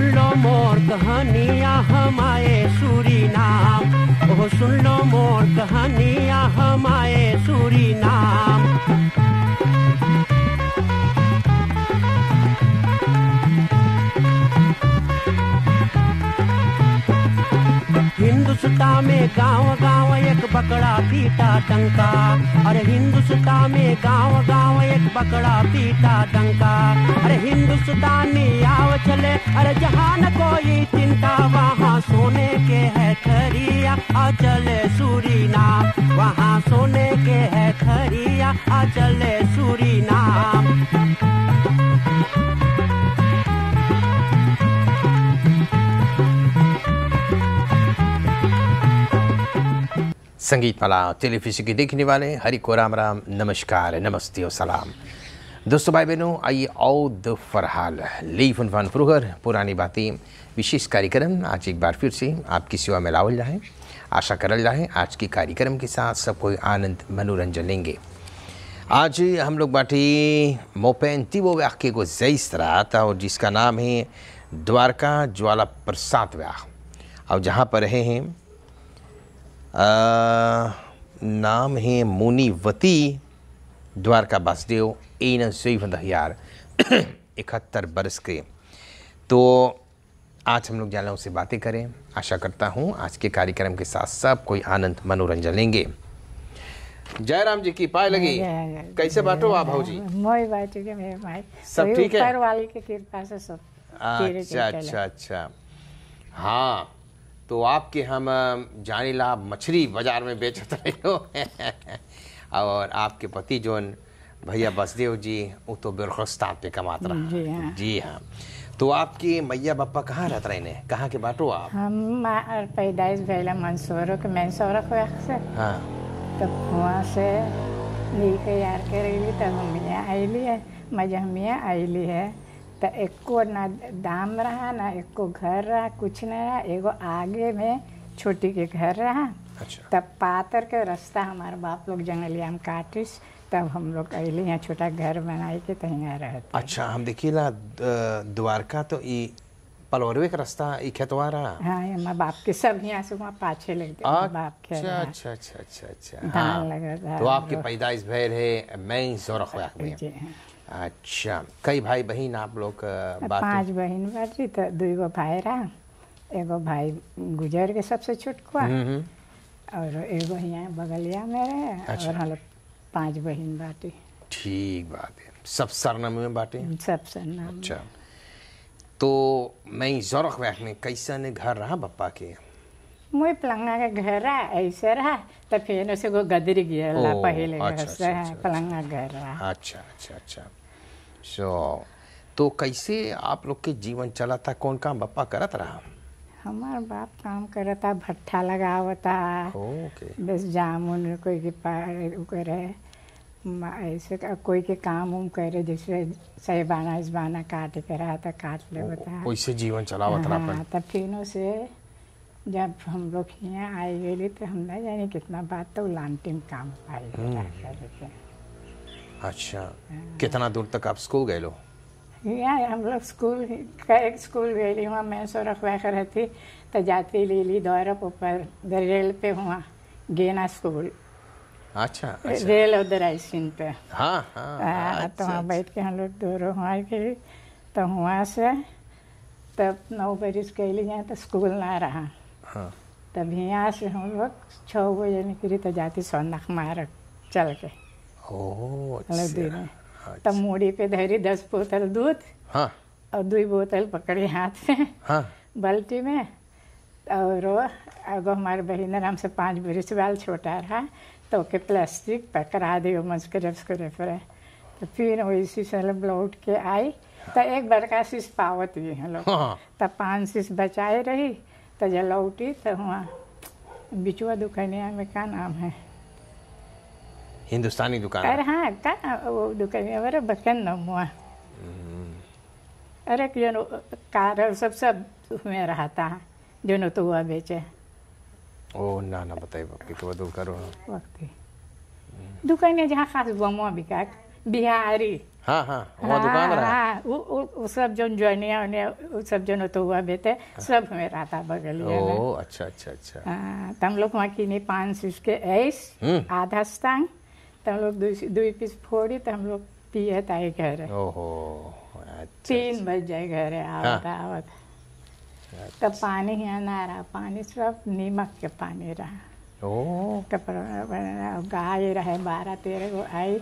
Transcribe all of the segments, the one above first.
सुन लो मोर कहानियाँ हमारे सूरी नाम ओ सुन लो मोर कहानियाँ हमारे सूरी नाम हिंदुस्ता में गांव गांव एक बकड़ा पीटा डंका अरे हिंदुस्ता में गांव गांव एक बकड़ा पीटा डंका अरे हिंदुस्तानी आव चले अरे जहान कोई चिंता वहाँ सोने के है खरिया आ चले सूरी नाम वहाँ सोने के है खरिया आ चले सूरी नाम संगीत माला टेलीविजन के देखने वाले हरि को राम राम नमस्कार नमस्ते और सलाम दोस्तों भाई बहनों आइए औ द फरहाल लीफ उनफान फ्रूहर पुरानी बातें विशेष कार्यक्रम आज एक बार फिर से आपकी सेवा में लावल जाए आशा करल जाए आज के कार्यक्रम के साथ सब कोई आनंद मनोरंजन लेंगे आज हम लोग बाटी मोपेन वो व्याह के को जईस था और जिसका नाम है द्वारका ज्वाला प्रसाद व्याह और जहाँ पर रहे हैं नाम है मुनिवती द्वारका वासुदेव एन सैफद हयार इकहत्तर बरस के तो आज हम लोग जाना उनसे बातें करें आशा करता हूँ आज के कार्यक्रम के साथ सब कोई आनंद मनोरंजन लेंगे जय राम जी की पाए लगी कैसे बांटो आप भाजी मेरे भाई सब ठीक है वाले की कृपा से सब अच्छा अच्छा अच्छा हाँ तो आपके हम जानी ला मछली बाजार में बेचत रहे हो और आपके पति जोन भैया बसदेव जी वो तो बेरखस्ता पे कमाते रहा जी हाँ, जी हाँ। तो आपकी मैया बापा कहाँ रहते रहे ने कहां के बाटो आप हम पैदाइश भैया मंसूरों के मंसूर को हाँ तो वहाँ से लेके यार के रही तब हम यहाँ आई ली है मजा हम यहाँ आई ली है तो एको ना दाम रहा ना एको घर रहा कुछ नहीं रहा एगो आगे में छोटी के घर रहा अच्छा। तब पातर के रास्ता हमारे बाप लोग जंगलिया में काटिस तब हम लोग अली यहाँ छोटा घर बनाए के तो यहाँ रहते अच्छा हम देखिए ना द्वारका तो ये पलोरवे का रास्ता ये खेतवा रहा हाँ ये हमारे बाप के सब यहाँ से वहाँ पाछे लग गए बाप के अच्छा, अच्छा अच्छा अच्छा अच्छा हाँ। तो आपकी पैदाइश भैर है मैं जोरख में अच्छा कई भाई बहन आप लोग पांच बहन बाजी तो दुई गो भाई रहा एगो भाई गुजर के सबसे छोटकुआ हम्म, हम्म। और एगो यहाँ बगलिया में रहे अच्छा। और हम लोग पाँच बहन बाटी ठीक बात है सब सरनामे में बाटे सब सरनामे अच्छा तो मैं जोरख वैक में ने घर रहा बप्पा के मुई पलंगा के घर रहा ऐसे रहा तो फिर उसे गो गदरी गया पहले अच्छा, घर अच्छा, से अच्छा, पलंगा घर रहा अच्छा अच्छा अच्छा सो तो कैसे आप लोग के जीवन चला था कौन काम बापा करत रहा हमारे बाप काम करता भट्टा लगावता ओके बस जामुन कोई के पार ऐसे कोई के काम उम करे जैसे सहबाना इसबाना काट के रहा था काट लेता ऐसे जीवन चलावत था हाँ, तब फिर से जब हम लोग यहाँ आए गए तो हम ना जाने कितना बात तो लानटिम काम पाई हम्म। अच्छा हाँ। कितना दूर तक आप स्कूल गए लो या हम लोग स्कूल का एक स्कूल गए ली हुआ मैं सोरख वैखर रहती तो जाती ली दौरप ऊपर रेल पे हुआ गेना स्कूल अच्छा, अच्छा रेल उधर आई सीन पे हाँ हाँ, हाँ तो अच्छा, वहाँ अच्छा। बैठ के हम लोग दूर हुआ गई तो हुआ से तब नौ बजे से गई लिए तो स्कूल ना रहा हाँ। तब यहाँ से हम लोग छः बजे निकली तो जाती सोनख मारक चल के अच्छा। अच्छा। तब मूढ़ी पे धरी दस बोतल दूध हाँ। और दो बोतल पकड़ी हाथ में हाँ। बाल्टी में और अब हमारे बहन नाम से पाँच बरिस बाल छोटा रहा तो के प्लास्टिक पकड़ा दियो मुझको जब उसको रेफर तो फिर वैसी से लौट के आई तो एक बड़का शीश पावत भी हम लोग हाँ। तो पाँच शीश बचाए रही तो जब लौटी तो वहाँ बिचुआ दुखनिया में क्या नाम है हिंदुस्तानी दुकान अरे हाँ का वो दुकान अरे बचन बचपन नमुआ अरे क्यों कार सब सब उसमें रहता है जो न तो हुआ बेचे ओ ना ना बताइए बाकी तो दो करो वक्ती दुकान में जहाँ खास बमुआ बिका बिहारी हाँ हाँ हाँ हाँ वो, वो सब जो जोनिया उन्हें वो सब जो तो हुआ बेटे सब में रहता बगल में ओ अच्छा अच्छा अच्छा हम लोग वहाँ की नहीं पांच सीस के ऐस आधा स्थान तो हम लोग दो पीस फोड़ी तो हम लोग पिए ताई घर ओहो अच्छा, तीन अच्छा। बज जाए घर हाँ। आवत आवत तो अच्छा। पानी ही ना रहा पानी सब नीमक के पानी रहा तो गाय रहे बारह तेरह को आई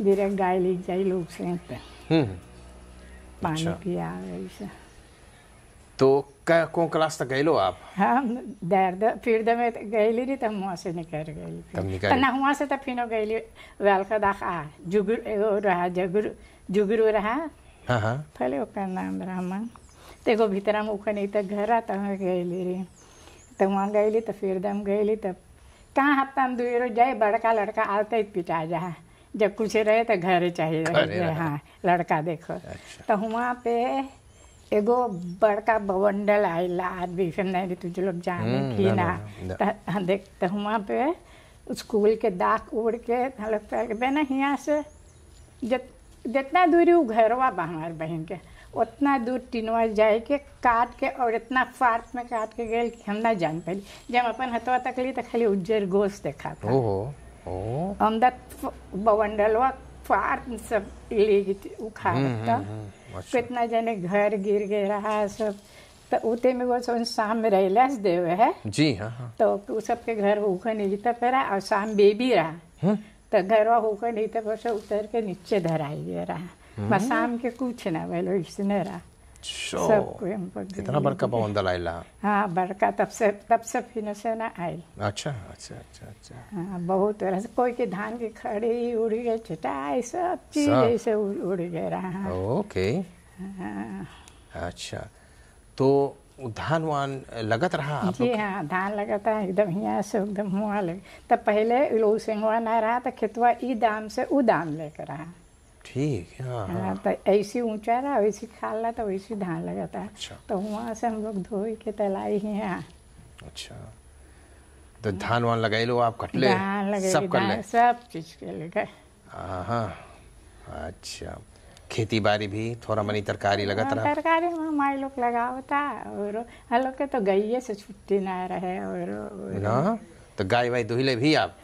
धीरे गाय लिख जाए लोग से हम्म। पानी अच्छा। पिया तो कौन क्लास तक गइलो आप हाँ, हम दर्द फिर में गइली री त हुआ से निकल गइली तब निकल तना हुआ से त फिनो गइली वेलका दाख आ जुगुर रहा जगुर जुगुरु रहा हां हां फले ओकर नाम रहमान तेगो भीतर में ओकर नहीं त घर आ त गइली री त वहां गइली त फिर दम गइली तब कहाँ हफ्ता में दुई रोज बड़का लड़का आते ही जा जब कुछ रहे तो घर चाहिए हाँ लड़का देखो तो वहाँ पे एगो बड़का बवंडल आइला आदमी सब नहीं रे तू लोग जाने की ना देखते हुआ पे स्कूल के दाग उड़ के हम लोग के ना यहाँ से जितना दूरी वो घरवा बा बहन के उतना दूर टिनवा जाए के काट के और इतना फार्थ में काट के गए कि हम ना जान पाई जब अपन तक तकली तो खाली उज्जर गोश्त देखा था हम दत बवंडलवा फार्ट सब ले उखाड़ हम्म, अच्छा। कितना जने घर गिर गए रहा सब तो उते में वो सब शाम में रहलास देव है जी हाँ, हाँ। तो उ सबके घर होकर नहीं था फेरा और शाम बेबी रहा हम्म। तो घर होकर नहीं था तो बस उतर के नीचे धराई रहा हम्म। शाम के कुछ ना बोलो इसने रहा इतना बड़का हाँ बड़का तब से तब से आयल अच्छा अच्छा अच्छा अच्छा हाँ बहुत तरह से कोई के धान की खड़ी उड़ गए सब चीज ऐसे उड़ गए रहा ओके हाँ। अच्छा तो धान वान लगत रहा आप जी हाँ धान लगता है एकदम यहाँ से एकदम हुआ लगे तब पहले उलो सिंहवा ना रहा तो खेतवा ई दाम से उ दाम लेकर रहा ठीक हाँ, हाँ, हाँ तो ऐसी ऊंचा रहा वैसी खाल रहा था तो वैसी धान लगा था अच्छा। तो वहाँ से हम लोग धो के तलाई है यहाँ अच्छा तो धान वान लगाई लो आप कटले सब कर ले सब चीज के ले गए हाँ, अच्छा खेती बाड़ी भी थोड़ा मनी तरकारी लगा था तरकारी हमारे लोग लगा लगावता और हम लोग के तो गैये से छुट्टी ना रहे और ना तो गाय वाय दुहिले भी आप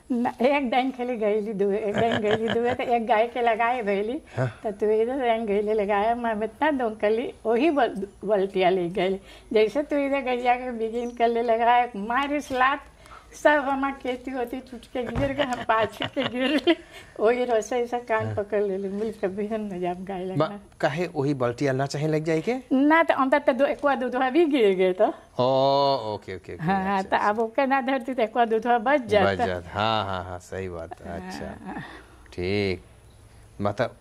एक डाइन खेली गईली दुहे एक डाइन गईली दुहे तो एक गाय के लगाए भैली हाँ। तो तू इधर डाइन गईली लगाया मैं इतना कली वही बल्टिया ले गई जैसे तू इधर गैया के बिगिन कर ले लगाया मारिस लात सब हमार खेती होती टूट के गिर गए हम पाछे के गिर गए वही रसोई से कान पकड़ ले मिल के बिहन न जाम गाय लगा काहे वही बाल्टी अल्लाह चाहे लग जाए के ना तो हम तो दो एकवा दो दो भी गिर गए तो ओ ओके ओके हां तो अब ओके ना धरती तो एकवा दो दो बच जाता बच जाता हां हां हां सही बात है अच्छा ठीक मतलब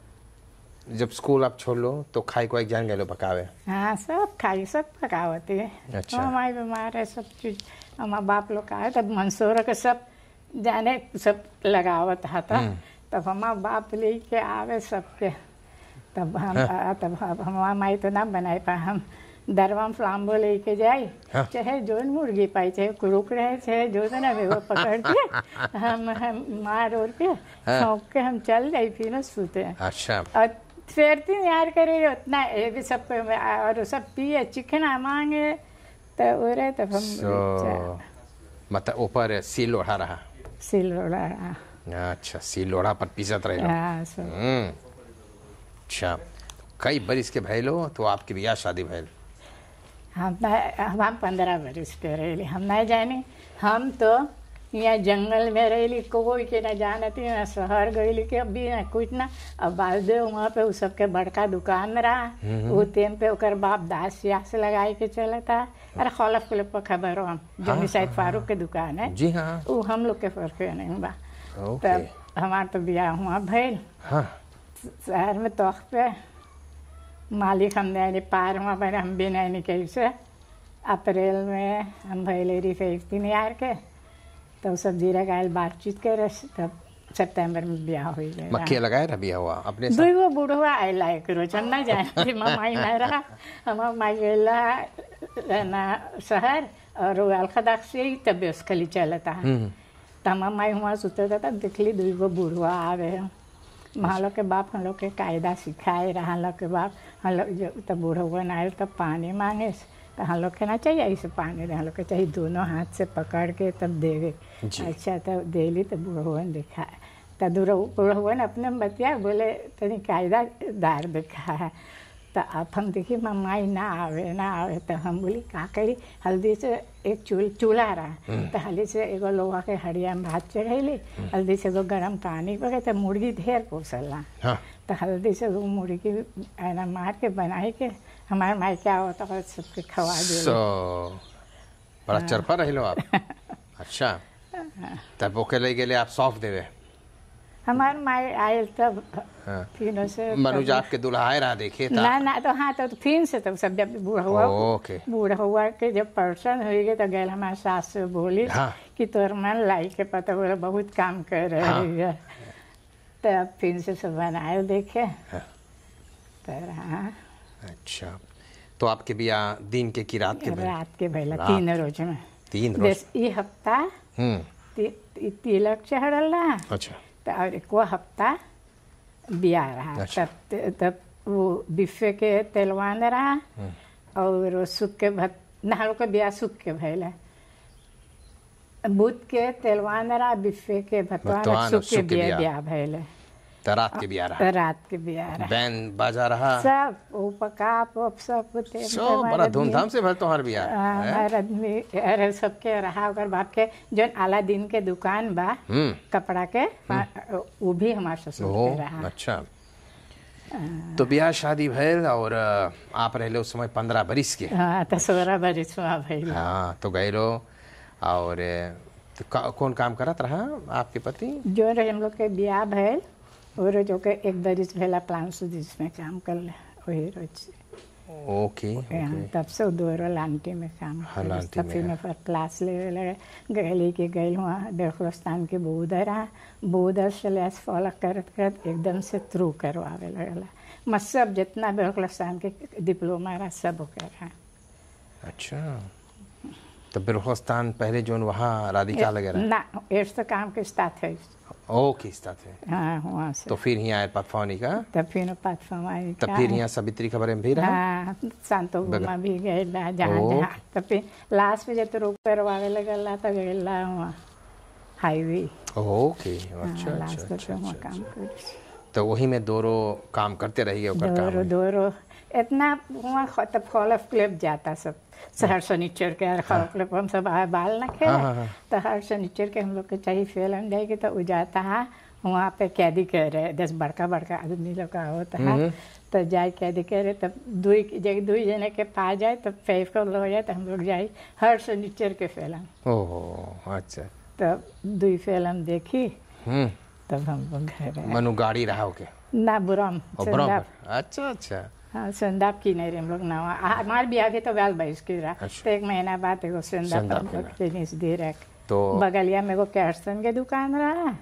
जब स्कूल आप छोड़ लो तो खाई को एग्जाम गए पकावे हाँ सब खाई सब पकावते है अच्छा तो हमारे बीमार है सब चीज हमारे बाप लोग का है तब मंसूर के सब जाने सब लगावत था हम्म। तब हमारे बाप ले के आवे सबके तब हम हाँ। तब हमारा माई तो ना बनाए पा हम दरवा फ्लाम्बो लेके जाए हाँ? चाहे जोन मुर्गी पाई चाहे कुरुक रहे चाहे जो तो ना वो पकड़ के हम हम मार और के हाँ। सौंप के हम चल जाए फिर ना सूते अच्छा और फेरती यार करे उतना ये भी सब और सब पिए चिकना मांगे तो उरे तो हम so, मतलब ऊपर सील ओढ़ा रहा सील ओढ़ा रहा अच्छा सील ओढ़ा पर पिसत रहे हाँ, हम्म, अच्छा कई बरिस के भैलो तो आपकी बिया शादी भैल हम हम पंद्रह बरिस के रहे हम नहीं जाने हम तो यहाँ जंगल में रही कोई के न जानती ना शहर गई के अभी ना कुछ ना अब बालदेव वहाँ पे उस सबके बड़का दुकान रहा वो टेम पे उकर बाप दास सियास लगाए के चला था अरे खौलफ के पर खबर हो हम हाँ, जमी शायद हाँ, हाँ। फारूक के दुकान है जी हाँ वो हम लोग के फर्क नहीं बा तब हमारे तो ब्याह हुआ भैल शहर में तो पे मालिक हम नहीं पार हुआ पर हम भी नहीं निकल से अप्रैल में हम भैलेरी फेंकती नहीं यार के तो सब जीरा गायल बातचीत कर तब सितंबर में ब्याह हो गया मक्खिया लगाए रहा ब्याह हुआ अपने दुई वो बूढ़ो आए लाए करो चल ना जाए मामाई ना रहा हम माई गेला रहना शहर और वो अलखदाख से ही तब उसकली चलता हम्म। है तमाम माई हुआ सुतता था तब देख ली दुई वो बूढ़वा आवे वहाँ लोग के बाप हम लोग के कायदा सिखाए रहा लोग के बाप हम लोग जब तब बूढ़ो आए तब पानी मांगे तो हम लोग के ना चाहिए ऐसे पानी हम लोग चाहिए दोनों हाथ से पकड़ के तब देवे अच्छा तब दे ली तो बुढ़वन दिखा तो बुढ़वन तो अपने बतिया बोले तनी कायदा दार दिखा है तो अब हम देखिए मम्माई ना आवे ना आवे तो हम बोली का करी हल्दी से एक चूल चूल्हा रहा हम्म। तो हल्दी से एगो लोहा के हड़िया में भात चढ़ैली हम्म। हल्दी से एगो गर्म पानी पक तो मुर्गी ढेर पोसल हाँ। तो हल्दी से वो मुर्गी ऐना मार के बनाई के हमारे मायका होता है सबके खवा दे सो बड़ा चरपा लो आप अच्छा तब ओके ले गेले आप सौंप देवे हमार माय आयल तब फिनो हाँ। से मनुज आपके दुल्हाए रहा देखे था ना ना तो हाँ तो, फिन से तब सब जब बूढ़ा हुआ ओके बूढ़ा हुआ के जब पर्सन हो गए तो गैल हमारे सास से बोली हाँ। कि तोर मन लाई के पता बोला बहुत काम कर रहे हाँ। है तब फिन से सब बनाए देखे हाँ। तो हाँ अच्छा तो आपके भी आ, दिन के की रात के रात के भैला तीन रोज में तीन रोज ये हफ्ता हम्म। तिलक चढ़ल रहा अच्छा तो और एक हफ्ता बिया रहा अच्छा। तब तब वो बिफे के तेलवान रहा हम्म। और सुख के भत नारों के बिया सुख के भैला बुध के तेलवान रहा बिफे के भतवान सुख के बिया बिया भैला तो रात के भी आ रहा रात के भी आ रहा बैंड बाजा रहा सब उपका पप सब कुछ सो बड़ा धूमधाम से भर तुम्हार भी आ हाँ, अरे सब के रहा अगर बाप के जो आला दिन के दुकान बा हम्म। कपड़ा के हम्म। हाँ, वो भी हमारे ससुर के रहा अच्छा तो ब्याह शादी भेल और आप रहे उस समय पंद्रह बरिस के हाँ तो सोलह बरिस भैल हाँ तो गए और तो का, कौन काम करत रहा आपके पति जो रहे हम लोग के ब्याह भेल जो के एक दरिस भेला प्लान સુધી જ મેં काम कर ले वही रोज ओके हाँ, तब से दौर लांटी में काम हाँ, तब फिर मैं पर क्लास ले ले गैली के गैल हुआ देवखुरस्तान के बोधर आ बोधर से लैस फॉलो कर कर एकदम से थ्रू करवावे ला मैं सब जितना देवखुरस्तान के डिप्लोमा रहा सब कर रहा अच्छा तो बिरखोस्तान पहले जो वहाँ राधिका वगैरह ना एड्स तो काम के साथ है ओके स्थित है हाँ वहाँ से तो फिर ही आए पातफावनी का तब फिर पातफावनी तब फिर यहां सावित्री खबर में भी रहा हां सांतो हाँ, गुमा भी गए ला जहां जहां तब फिर लास्ट में जत तो रोक करवावे लगा ला तब गए ला वहां हाईवे ओके हाँ, अच्छा अच्छा अच्छा, तो अच्छा काम अच्छा। कर तो वही में दोरो काम करते रहिए ओकर काम दोरो दोरो इतना वहां तब फॉल ऑफ क्लिप जाता सब तो हर सनीचर के हाँ। हम सब आए बाल न खेल हाँ, हाँ, तो हर सनीचर के हम लोग के चाहिए फेल हम जाएगी तो वो जाता है वहाँ पे कैदी कह रहे दस बड़का बड़का आदमी लोग का होता है हम्म। तो जाए कैदी कह रहे तब दुई जगह दुई जने के पास जाए तो फेफ को लो जाए तो हम लोग जाए हर सनीचर के फिल्म ओह अच्छा तब तो दो फिल्म देखी हम्म। तब हम लोग घर मनु गाड़ी रहा हो के ना बुरम अच्छा अच्छा सुंदाप की नहीं हम लोग ना हमार ब्याह भी तो बाल बाईस की रहा तो एक महीना बाद एगो संदाप हम लोग फिनिश दे रहे तो बगलिया में एगो कैरसन के दुकान रहा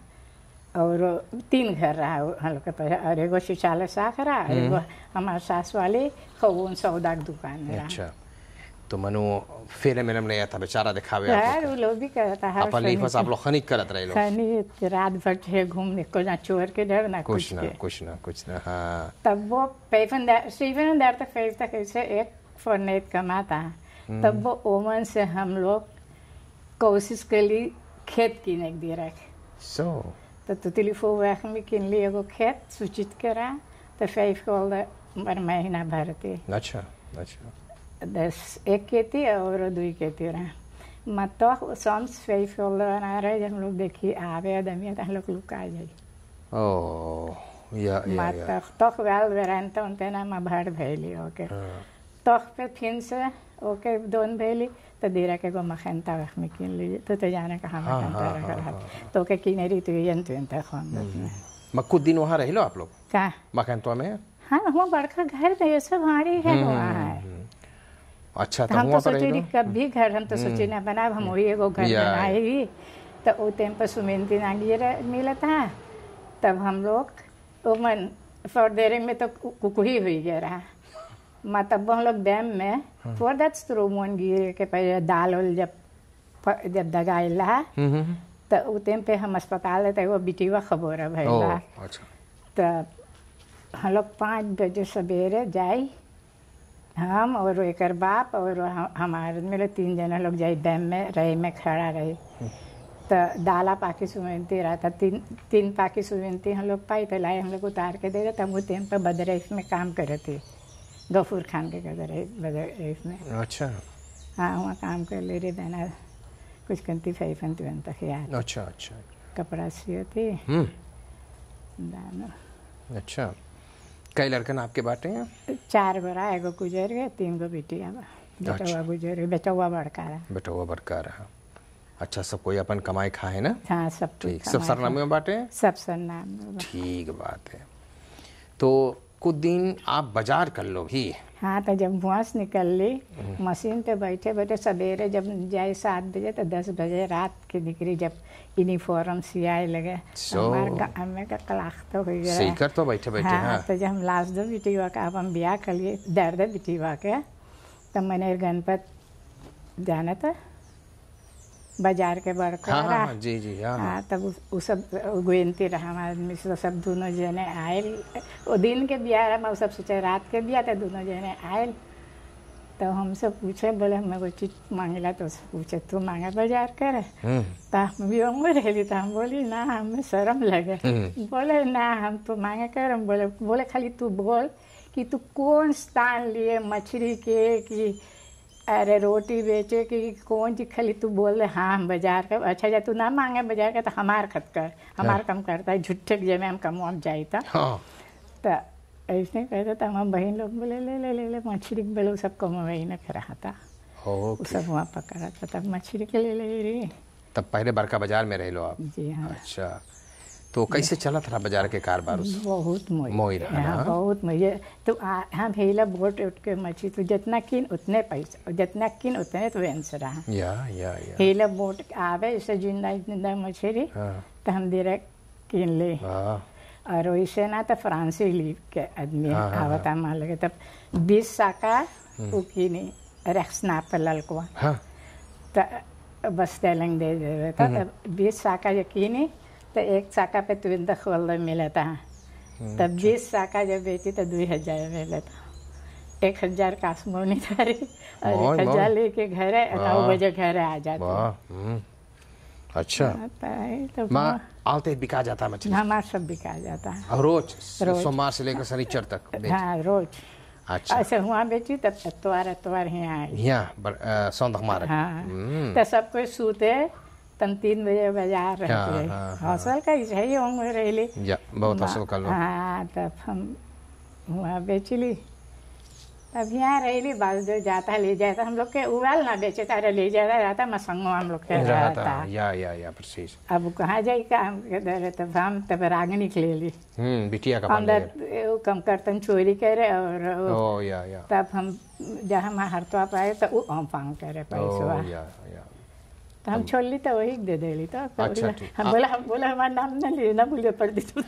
और तीन घर रहा हम लोग के पास और एगो शौचालय साख रहा और एगो हमारे सास वाले कौन सौदा दुकान रहा તો મનુ ફેરે મેલમ લઈ હતા બેચારા દેખાવે यार वो लोग भी करता है अपन लीफ आप लोग खनिक करत रहे लोग खनिक रात भर थे घूमने को ना चोर के डर ना कुछ ना कुछ ना कुछ ना हाँ तब वो पेफन पेफनदार श्रीफनदार तक तो फेस तक ऐसे एक फोरनेट कमाता हम्म। तब वो ओमन से हम लोग कोशिश के लिए खेत किने दे रहे सो तो तो टेलीफोन फो में किन लिए एगो खेत सूचित करा तो फेफ कॉल मर महीना भरते अच्छा अच्छा Dus ik keti over doe ik het Maar toch, soms twijfel naar dan loop ik hier aan, dan weer dan loop ik Oh, ja, ja. Maar toch, toch wel weer aan het ontdekken, maar baar ook. Toch vind ze ook doen dat के गो मखन ता weg में किन ली तो तो toch कहा मखन ता तो के किनेरी तो यन तो ता खान मैं कुछ दिन वहाँ maar लो आप लोग कहाँ मखन तो में हाँ हम घर अच्छा तो, तो हम तो सोचे कब भी घर हम तो हम्म। सोचे ना बनाए हम वही एगो घर बनाए ही तो वो टाइम पर सुमेंद्र नांगी मिला था तब हम लोग ओमन फौरदेरे में तो कुकुही हुई गया रहा मतलब हम लोग डैम में फोर दैट स्ट्रो मोन गिर के पहले दाल उल जब जब दगा ला हम्म, हम्म, तो उ टाइम पे हम अस्पताल है तो बिटिवा खबोर भैया अच्छा। तब हम लोग पाँच बजे सवेरे जाए हम और एक बाप और हम, हमारे मेरे तीन जना लोग जाए डैम में रहे में खड़ा रहे तो डाला पाकी सुविनती रहा था तीन तीन पाकी सुविनती हम लोग पाई तो लाए हम लोग उतार के दे रहे तब वो टाइम पर बदरईफ में काम कर रहे थे गफूर खान के बदरईफ में अच्छा हाँ वहाँ काम कर ले रहे बहना कुछ कंती फाई फंती बन तक यार अच्छा अच्छा कपड़ा सियो थी हम्म। दाना अच्छा कई लड़कन आपके बाटे हैं चार बड़ा एगो गुजर गए तीन गो बेटी बेटा अच्छा। गुजर बेटवा बड़का रहा हुआ बड़का रहा अच्छा सब कोई अपन कमाई खाए ना हाँ सब ठीक सब सरनामे में बाटे सब सरनामे ठीक बात है तो कुछ दिन आप बाजार कर लो भी हाँ तो जब भुआस निकल ली हम्म। मशीन पे बैठे बैठे सवेरे जब जाए सात बजे तो दस बजे रात की निकली जब यूनिफॉर्म सियाए लगे so, हमें का कलाख तो हो गया कर तो बैठे बैठे हाँ, हाँ। तो जब हम लास्ट दो बिटिवा का अब हम ब्याह कर लिए दर्द हुआ के तब तो मैंने गणपत जाना था बाजार के बड़का हाँ, हाँ, हाँ, जी जी हाँ, हाँ, हाँ तब उस, सब गोयंती रहा आदमी से तो सब दोनों जने आए वो दिन के बिया मैं सब सोचा रात के बिया तो दोनों जने आए तो हम सब पूछे बोले हमें कोई चीज मांगला तो पूछे तू मांगा बाजार करे हम्म। तो हम भी हम रही तो हम बोली ना हमें शर्म लगे हम्म। बोले ना हम तो मांगे कर बोले बोले खाली तू बोल कि तू कौन स्थान लिए मछली के कि अरे रोटी बेचे कि कौन जी खाली तू बोल रहे हाँ हम बाजार का अच्छा जा तू ना मांगे बाजार का तो हमार खत कर हमार हाँ। कम करता है झुट्ठे के जमे हम कम वम जाए था हाँ। तो ऐसे कहते तो हम बहन लोग बोले ले ले ले ले मछली बोले सब कम वही ना करा था सब वहाँ पकड़ा था तब मछली के ले ले रही तब पहले बड़का बाजार में रह लो आप जी हाँ अच्छा तो कैसे चला था बाजार के कारोबार बहुत मोई हाँ, हाँ? बहुत मोई तो हम हेला हाँ, बोट उठ के मछी तो जितना किन उतने पैसा जितना किन उतने तो वेंस रहा या या या हेला बोट आवे इसे जिंदा जिंदा मछली तो हम देरा किन ले और वैसे ना तो फ्रांसी लीव के आदमी आवता मान लगे तब बीस साका वो किनी रखना पर को तो बस तेलंग दे दे हम्म। तब बीस साका यकीनी तो एक साका पे तुरंत तो खोल मिला था हम्म, तब बीस अच्छा। साका जब बेची तो दो हजार मिला था एक हजार का आसमोनी थारी और एक हजार लेके घर है नौ बजे घर आ जाते हम्म। अच्छा हाँ, तो, तो माँ आलते बिका जाता मछली हाँ माँ सब बिका जाता है रोज सोमवार से लेकर शनिचर तक हाँ रोज अच्छा ऐसे हुआ बेची तब तत्वार अतवार यहाँ आई यहाँ सौंद हमारा हाँ हम्म। तो सब कोई सूते तन तीन बजे बाजार रहते ತಂತಿನ ಬಜಾರ್ सही ಸಹಿ ಹಂಗ ರೈಲಿ बहुत हसल का लोग हाँ तब हम वहाँ ली तब यहाँ रही बस जो जाता ले जाता हम लोग के उबाल ना बेचे तारा ले जाता रहता मसंगो हम लोग के रहता या या या प्रसीज अब कहाँ जाए काम के दर तब हम तब राग निकले ली हम्म बिटिया का अंदर वो कम करतन चोरी करे और ओ या या तब हम जहाँ हम हरतवा पाए तो वो हम पांग करे पैसों या या तो हम छोड़ तो वही दे दे ली तो अच्छा हम बोला हम बोला हमारा नाम ना लिए ना भूल पढ़ दी तुम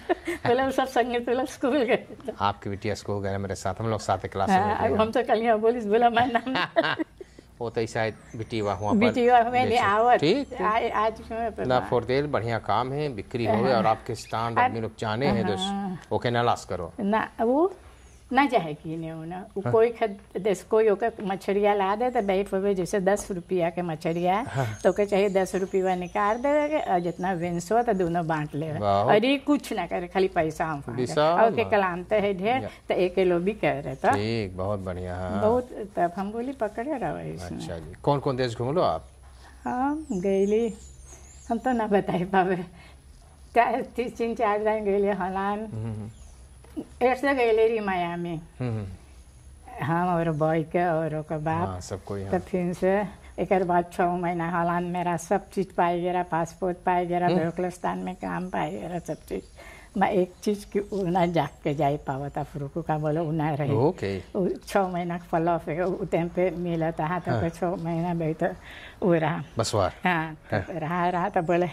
बोला हम सब संगे बोला स्कूल गए आपकी बिटिया स्कूल गए मेरे साथ हम लोग साथ क्लास में हम तो कल यहाँ बोली बोला हमारा नाम वो तो शायद बिटीवा हुआ बिटीवा मैंने आवत ठीक आज ना फोर देर बढ़िया काम है बिक्री हो गई और आपके स्टैंड आदमी लोग जाने हैं दोस्त ओके ना लास्ट करो ना वो ना जाए जाएगी ने ना हाँ। कोई खद देस कोई होकर मछरिया ला दे तो बैठ हुए जैसे दस रुपया के मछरिया है हाँ। तो के चाहिए दस रुपया निकाल दे और जितना विंस हो तो दोनों बांट ले और ये कुछ ना करे खाली पैसा हम और के कलामते है ढेर तो एक किलो भी कह रहे तो ठीक बहुत बढ़िया हाँ। बहुत तब हम बोली पकड़े रहो इसमें अच्छा कौन कौन देश घूम लो आप हाँ गईली हम तो ना बताई पावे तीन चार दिन गए हलान हम्म, हम्म। ऐसे गए रही माया में हम और बॉय के और के बाप हाँ, सबको तो फिर से एक बाद छः महीना हालान मेरा सब चीज़ पाए गया पासपोर्ट पाए गया बेरोस्तान हम्म। में काम पाए गया सब चीज़ मैं एक चीज़ की उना जाग के जाए पावा था फ्रूकू का बोलो उना रही ओके छः महीना फल ऑफ उतम पे मिला था हाँ तो हाँ। छः महीना बैठ तो वो रहा बसवार हाँ, तो हाँ रहा रहा तो बोले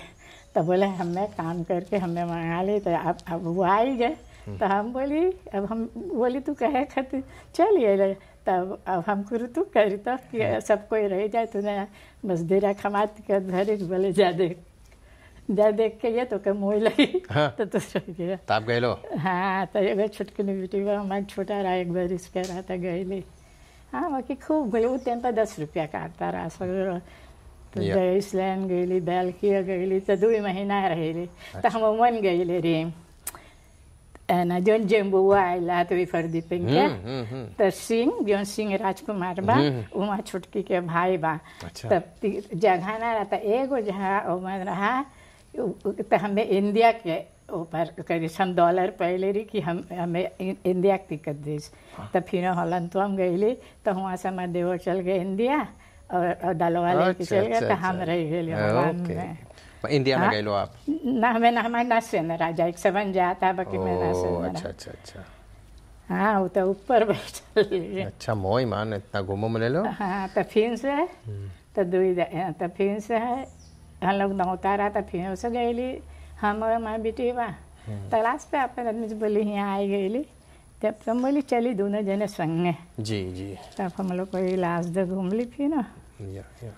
तो बोले हमें काम करके हमें मंगा ली तो अब अब वो आई गए तो हम बोली अब हम बोली तू कहे खाती चल ये तब अब हम कुरु तू कर तो, कि हम्म। सब कोई रह जाए तो ना बस देरा खमात कर धरे बोले जा देख जा देख के ये तो कम हो लगी हाँ। तो तो चल गया तब गए लो हाँ तो एक बार छुटकनी बेटी वो हमारे छोटा रहा एक बार इसके रहा था तो गए ले हाँ बाकी खूब गई वो टाइम पर दस रुपया काटता रहा सब तो इसलैंड गई दाल किया गई तो दो महीना ली तो, तो अच्छा। हम मन गई रेम Ana John Jembuwa laatwi fardi penke त सिंह जोन सिंह राजकुमार बा उमा छोटकी के भाई बा तब जगह ना रहता एगो जहाँ उमर रहा त हमें इंडिया के ऊपर करीसन डॉलर पहले रही कि हम हमें इंडिया के टिकट दीस तब फिर हॉलैंड तो हम गई तो वहाँ से हमारे देवर चल गए इंडिया और डलवा लेके चल गए तो हम रह गए इंडिया में गए आप ना हमें ना हमारे ना से न राजा एक सेवन जाता बाकी मैं ना से अच्छा अच्छा अच्छा हाँ वो तो ऊपर बैठ अच्छा मोई मान इतना घूमो मिले लो हाँ तो फिर से तो दुई तो फिर से है हम लोग रहा तो फिर उसे गए ली हम और माँ बेटी वहाँ तलाश पे अपन आदमी बोली यहाँ आई गई तब तो बोली चली दोनों जने संगे जी जी तब हम लोग को लास्ट घूम ली फिर ना या, या।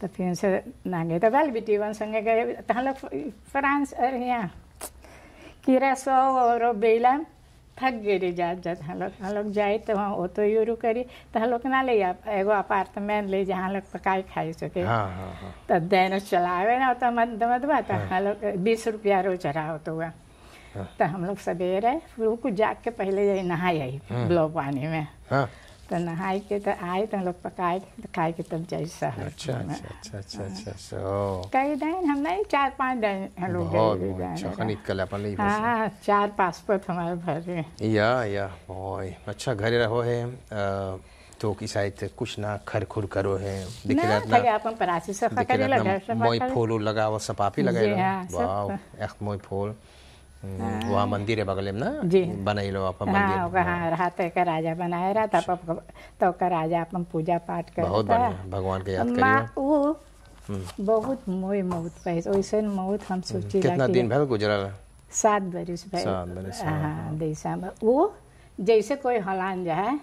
तो फिर से नागे तो बाल बेटी वन संगे गए तो फ्रांस और यहाँ किरा सौ और बेला थक गिरी जात जात हम लोग हम लोग जाए तो वहाँ वो तो यूरू करी तो हम लोग ना ले एगो अपार्टमेंट ले जहाँ लोग पकाए खाई सके हाँ, हाँ, हाँ। तो दैन चलावे ना तो मत मदबा तो हम लोग बीस रुपया रोज चढ़ाओ तो हुआ तो हम लोग सवेरे रुक कुछ जाग के पहले जाए नहाए ब्लॉक पानी में तो नहाई के तो आए तो लोग पकाए तो खाए के तब जैसा अच्छा अच्छा अच्छा अच्छा सो कई दिन हम नहीं चार पांच दिन हम लोग बहुत अच्छा कनी कल अपन ले हाँ चार पासपोर्ट हमारे भरे या या ओए अच्छा घर रहो है तो की शायद कुछ ना खर खुर करो है दिखे ना भाई आपन परासी सफा करे लगा मोई फूल लगाओ सपापी लगा वाओ एक मोई फूल वहाँ मंदिर है बगल में ना जी बनाई लो आप मंदिर हाँ, वहाँ रहा तो का राजा बनाया रहा था तो का राजा अपन पूजा पाठ करता बहुत भगवान के याद करियो वो बहुत मोई मौत पैस ओइसन मौत हम सोची कितना दिन भर गुजरा रहा सात बरिस भाई सात बरिस हाँ देसा में वो जैसे कोई हलान जाए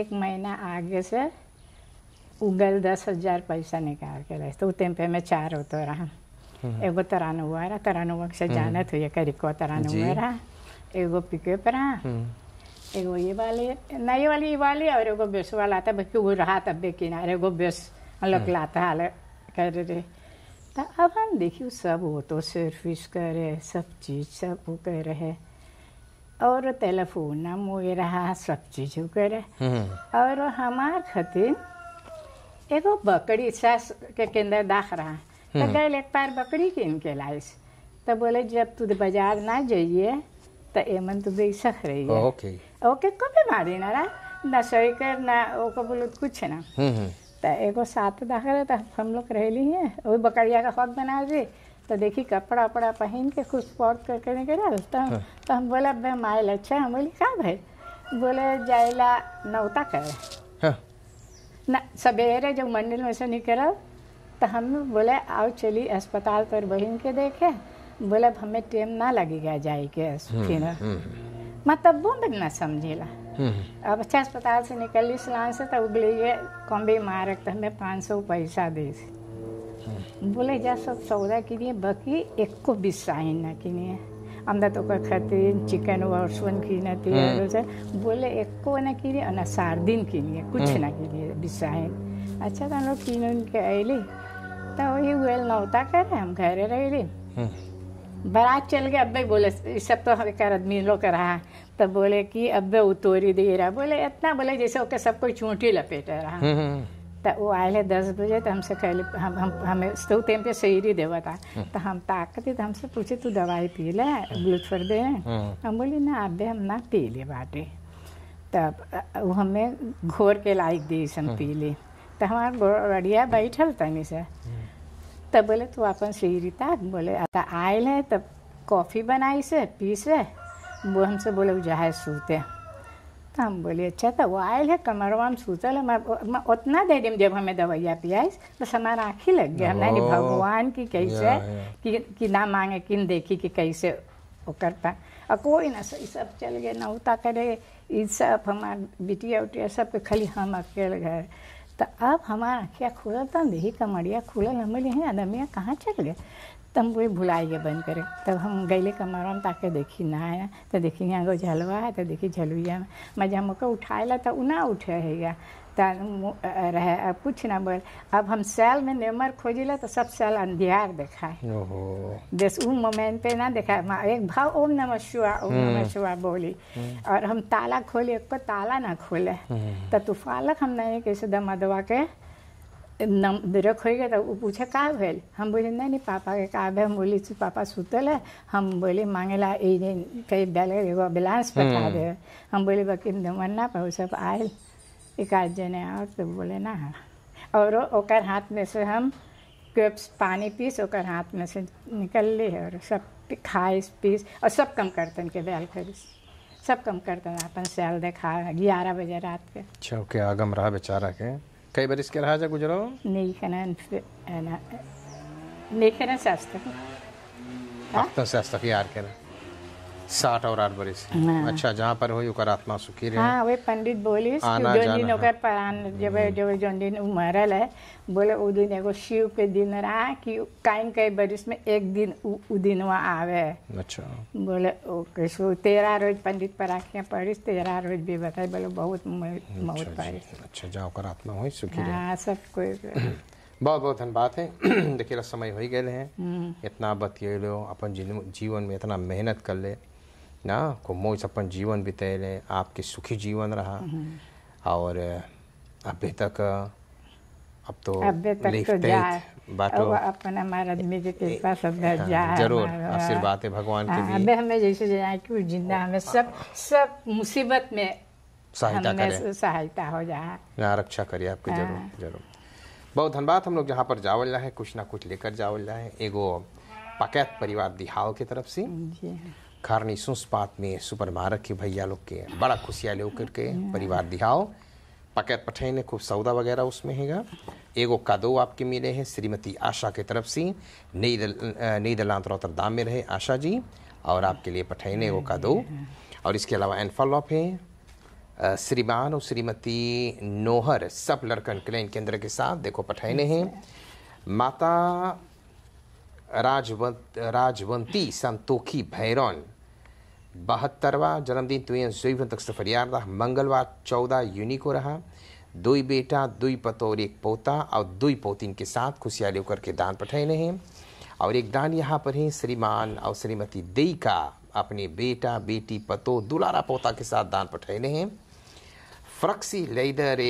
एक महीना आगे से उगल दस हजार पैसा निकाल के रहे तो उतने पे मैं चार होता रहा एगो तरानुवारा तरानुवा से जानत हुई करिको तरानुवारा एगो पिके परा एगो ये वाले नए वाली ये वाली और एगो बेस वाला था बल्कि वो रहा तब किनारे एगो बेस अलग लाता हाल कर रे तो अब हम देखियो सब वो तो सर्विस करे सब चीज सब वो कर रहे और टेलीफोन हम वो रहा सब चीज वो कर रहे और हमार खातिर एगो बकरी सास के केंद्र दाख रहा तो हम्म। गए एक पैर बकरी कीन के लाइस तो बोले जब तू बाजार ना जाइए तो एमन तू तो बेसख रही है ओके ओके को बीमारी ना रहा ना सही कर ना ओके बोलो तो कुछ ना हम्म, हम्म। तो एगो साथ दाखर तो हम लोग रह ली हैं वही बकरिया का खौफ बना दे तो देखी कपड़ा वपड़ा पहन के खुश पौट करके निकल तो हाँ। तो हम बोले अब माइल अच्छा हम बोली कहाँ भाई बोले जायला नौता कर हाँ। ना सवेरे जब मंडल में से निकल तो हम बोले आओ चली अस्पताल पर बहन के देखे बोले हमें टेम ना लगेगा जाए के फिर मतलब वो भी ना समझेला हम्म। अब अच्छा अस्पताल से निकली सलान से तो बोले ये कॉम्बे मारक तो हमें पाँच सौ पैसा दे हम्म। बोले जा सब सौदा किनिए बाकी एक को भी साइन ना किनिए हम तो कर खाते चिकन और सुन खीना थी बोले एक को ना किनिए ना सार्दिन किनिए कुछ हम्म। ना किनिए बिसाइन अच्छा तो हम लोग किन के अली नौता वही गुएल नौता कर हम घरे रह रही हम्म। बारात चल गया अब्बे बोले सब तो कर आदमी लोग कर रहा तब बोले कि अब्बे उतोरी दे रहा बोले इतना बोले जैसे ओके सब कोई चूंटी लपेट रहा हम्म, हम्म। तो वो आए दस बजे तो हमसे कहले हम हम हमें तो टाइम पे सही देवा था तो हम ताकते तो हमसे पूछे तू दवाई पी ले ब्लूथ फर दे हम बोले ना अबे हम ना पी ले बाटे तब वो हमें घोर के लायक दी सम पी ली तो हमारा बढ़िया बैठल तनी से तब बोले तू तो अपन सही रीता बोले आता आयल है तब कॉफ़ी बनाई से पीस है वो हमसे बोले वो जहाँ सूते तो हम बोले अच्छा तो वो आयल है कमरवा में सूतल है उतना दे दी जब हमें दवाइया पियाई बस हमारा तो आँखी लग गया हमने भगवान की कैसे कि, कि ना मांगे किन देखी कि कैसे वो करता और कोई ना सही सब चल गए ना करे ये सब हमारे बिटिया उटिया सब खाली हम अकेले घर तो अब हमारा आँखियाँ खुलल तो देही कमरिया खुलल हम बोलिए अदमिया कहाँ चल गए तब वो गए बंद करे तब हम गैले कमरा में ताके देखी ना आया तो देखी यहाँ गो झलवा है तो देखी झलुआ में मजा हमको उठाए ला तो ना उठे है रहे अब कुछ ना बोल अब हम सेल में नेमर खोज ला तो सब सेल अंधियार देखा है जैसे वो मोमेंट पे ना देखा है एक भाव ओम नमः शिवा ओम हम्म। नमः शिवा बोली हम्म। और हम ताला खोले एक को ताला ना खोले हम्म। तो तूफालक हम नहीं कैसे दमा दवा के नम ब्रेक हो गया तो वो पूछे का भेल हम बोले नहीं नहीं पापा के का भेल हम बोली पापा सुतल है हम बोले मांगेला ये कहीं डाले एगो एम्बुलेंस पठा दे हम बोले बाकी दमन ना पाओ सब आयल एक एकाध जने और तो बोले ना और ओकर हाथ में से हम ग्रेप्स पानी पीस ओकर हाथ में से निकल ली और सब खाए पीस और सब कम करतन के बैल खरीस सब कम करतन अपन सैल देखा ग्यारह बजे रात के अच्छा ओके आगम रहा बेचारा के कई बार इसके रहा जा गुजरो नहीं खाना नहीं खाना शास्त्र सस्ता तो यार के साठ और आठ बरस हाँ। अच्छा जहाँ पर हो ओकर आत्मा सुखी रहे हाँ वे पंडित बोली जो दिन ओकर प्राण जब हम्म। जब जो दिन मरल है बोले उ दिन एगो शिव के दिन रहा कि कहीं कई बरिस में एक दिन उ दिन वहाँ आवे अच्छा बोले ओ कैसे तेरह रोज पंडित पर आखियाँ पड़िस तेरह रोज भी बताए बोले बहुत अच्छा, बहुत पड़िस अच्छा, अच्छा जहाँ ओकर आत्मा हो सुखी हाँ सब कोई बहुत बहुत धन्यवाद है देखिए समय हो गए हैं हम्म। इतना बतियलो अपन जीवन में इतना मेहनत कर ले ना मोज अपन जीवन बितेले आपके सुखी जीवन रहा हम्म। और अभी तक अब तो अबे तो जाए हाँ, जरूर आशीर्वाद है भगवान के हाँ, हमें जैसे जाए कि जिंदा हमें हाँ। सब सब मुसीबत में सहायता सहायता हो जाए ना रक्षा करिए आपकी जरूर जरूर बहुत धन्यवाद हम लोग जहाँ पर जावल जाए कुछ ना कुछ लेकर जावल जाए एगो पकैत परिवार दिहाव की तरफ से में सुपर मारक के भैया लोग के बड़ा खुशिया लेकर के परिवार दिहाओ पैकेट पठैन ने खूब सौदा वगैरह उसमें हैगा एगो का दो आपके मिले हैं श्रीमती आशा के तरफ से नई दल, नई दलांत दाम में रहे आशा जी और आपके लिए पठाई ने का दो और इसके अलावा एनफॉलॉप है श्रीमान और श्रीमती नोहर सब लड़कन क्लैन केंद्र के साथ देखो पठैने ने हैं माता राजवंत राजवंती संतोखी भैरौन बहत्तरवा जन्मदिन तुय तो जुईवन तक सफर रहा मंगलवार चौदह यूनी को रहा दुई बेटा दुई पतो और एक पोता और दुई पोतीन के साथ खुशियाली होकर के दान पठाए हैं और एक दान यहाँ पर है श्रीमान और श्रीमती देई का अपने बेटा बेटी पतो दुलारा पोता के साथ दान पठाए हैं फ्रक्सी लेदर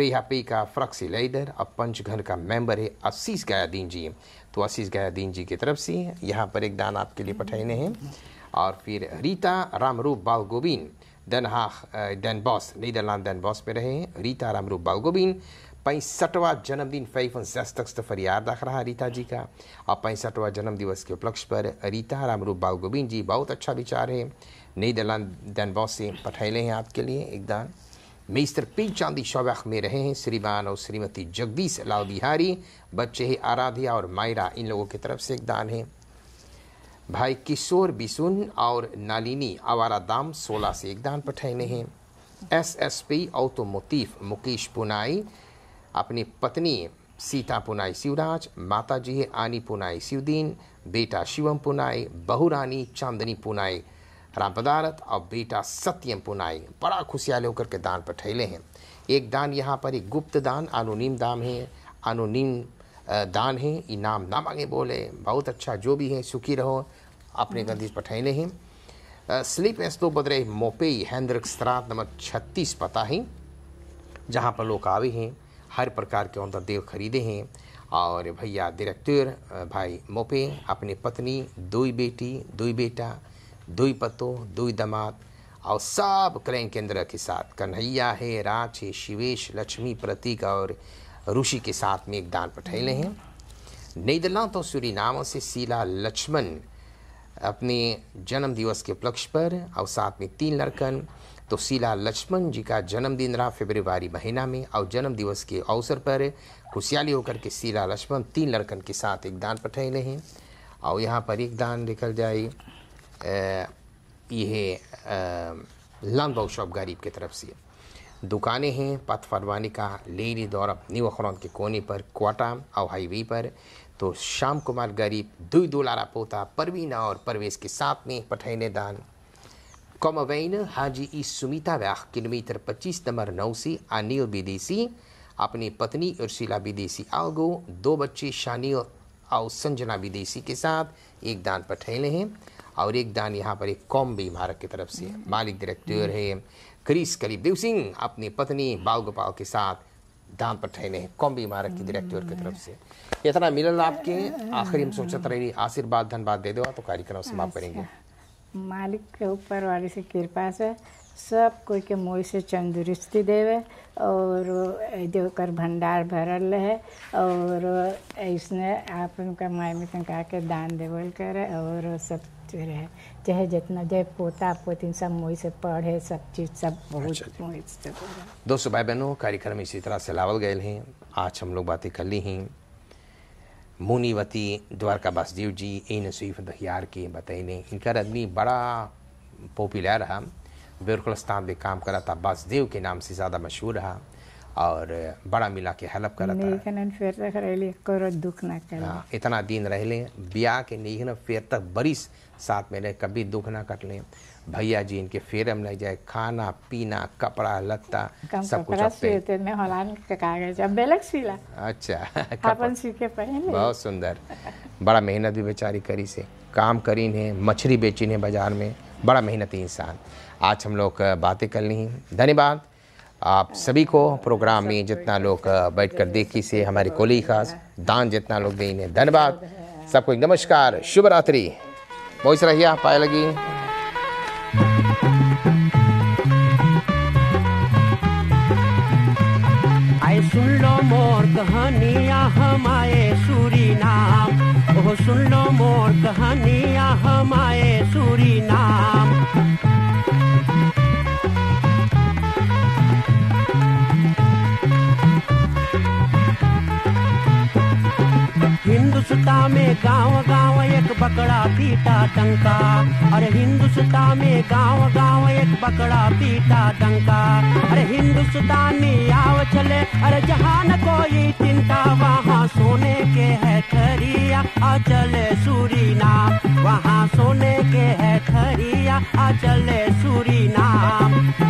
Freyhapi का फ्रक्सी लेडर अब पंचघर का मेंबर है आशीष गयादीन जी तो आशीष गयादीन जी की तरफ से यहाँ पर एक दान आपके लिए पठाने हैं और फिर रीता रामरूप बाल गोविंद डनहा डन बॉस नीदरलैंड डन बॉस पे रहे हैं रीता रामरूप बाल गोविंद पैंसठवा जन्मदिन फैफन दस्तक फरियाद रख रहा रीता जी का और पैंसठवा जन्मदिवस के उपलक्ष्य पर रीता रामरूप बाल गोविंद जी बहुत अच्छा विचार है नीदरलैंड डन बॉस से पठाए हैं आपके लिए एक दान मेस्तर पी चांदी शौबख में रहे हैं श्रीमान और श्रीमती जगदीश लाल बिहारी बच्चे ही आराध्या और मायरा इन लोगों की तरफ से एक दान है भाई किशोर बिसुन और नालिनी आवारा दाम सोलह से एक दान पठाने हैं एस एस पी औतो मुतीफ मुकेश पुनाई अपनी पत्नी सीता पुनाई शिवराज माता जी है आनी पुनाई शिवदीन बेटा शिवम पुनाई बहुरानी चांदनी पुनाई राम पदारथ और बेटा सत्यम पुनाई बड़ा खुशियाले होकर के दान पर ठहले हैं एक दान यहाँ पर एक गुप्त दान अनोनीम दान है अनोनीम दान है इनाम ना मांगे बोले बहुत अच्छा जो भी है सुखी रहो अपने गंदीज पर ठहले हैं स्लीप एस्लो बदरे मोपेई हैंद्र स्त्रात नंबर छत्तीस पता है जहाँ पर लोग आवे हैं हर प्रकार के अंदर देव खरीदे हैं और भैया डायरेक्टर भाई मोपे अपनी पत्नी दो बेटी दो बेटा दुई पतो दुई दमात और सब क्रय केंद्र के साथ कन्हैया है राज है शिवेश लक्ष्मी प्रतीक और ऋषि के साथ में एक दान पठैले हैं नईदला तो नामों से शीला लक्ष्मण अपने जन्म दिवस के उपलक्ष्य पर और साथ में तीन लड़कन तो शीला लक्ष्मण जी का जन्मदिन रहा फेब्रवरी महीना में और जन्म दिवस के अवसर पर खुशहाली होकर के शीला लक्ष्मण तीन लड़कन के साथ एक दान पठैले हैं और यहाँ पर एक दान निकल जाए यह लंदो शॉप गरीब की तरफ से दुकानें हैं पथ फरवानी का लेरी दौरा न्यू अखरौन के कोने पर क्वाटा और हाईवे पर तो श्याम कुमार गरीब दुई दुलारा पोता परवीना और परवेश के साथ में पठैने दान कॉमवैन हाजी ई सुमिता व्याह किलोमीटर पच्चीस नंबर नौ से अनिल विदेशी अपनी पत्नी उर्शिला विदेशी आगो दो बच्चे शानी और संजना विदेशी के साथ एक दान पठैले हैं और एक दान यहाँ पर एक कॉम भी की तरफ से मालिक डायरेक्टर है क्रिस देव सिंह अपनी पत्नी बाल गोपाल के साथ दान पर ठहरे हैं कॉम्बी इमारत की डायरेक्टर की तरफ से इतना मिलल आपके आखिरी में सोचा रही आशीर्वाद धनबाद दे दो तो कार्यक्रम समाप्त अच्छा। करेंगे मालिक के ऊपर वाले से कृपा से सब कोई के मोई से तंदुरुस्ती देवे और देकर भंडार भरल रहे और इसने आप उनका माय में तनका के दान देवल करे और सब रहे चाहे जितना जय पोता पोती सब मोई से पढ़े सब चीज़ सब बहुत अच्छा दोस्तों भाई बहनों कार्यक्रम इसी तरह से लावल गए हैं आज हम लोग बातें कर ली हैं मुनिवती द्वारका बासदेव जी इन सीफ दहियार के बताइने इनका आदमी बड़ा पॉपुलर है बिरकुलस्तान भी काम करा था बासदेव के नाम से ज़्यादा मशहूर रहा और बड़ा मिला के हेल्प करा था फिर तक करो दुख ना कर हाँ, इतना दिन रह लें ब्याह के नहीं ना फेर तक बरिस साथ में रहे कभी दुख ना कर लें भैया जी इनके फेरम लग जाए खाना पीना कपड़ा लत्ता सब कुछ अच्छा बहुत सुंदर बड़ा मेहनत भी बेचारी करी से काम करी ने मछली बेची ने बाजार में बड़ा मेहनती इंसान आज हम लोग बातें करनी ली धन्यवाद आप सभी को प्रोग्राम में जितना लोग बैठ कर देखी से हमारी कोली खास दान जितना लोग दी धन्यवाद सबको नमस्कार शुभ रात्रि मोहित रहिया पाए लगी सुन लो मोर कहानिया हम आए सूरी नाम ओ सुन लो मोर कहानिया हम आए सूरी नाम हिंदुस्ता में गांव गांव एक बकड़ा पीटा डंका अरे हिंदुस्ता में गांव गांव एक बकड़ा पीटा डंका अरे हिंदुस्तानी आव चले अरे जहाँ न कोई चिंता वहाँ सोने के है थरिया आ चले सूरी नाम वहाँ सोने के है थरिया आ चले सूरी नाम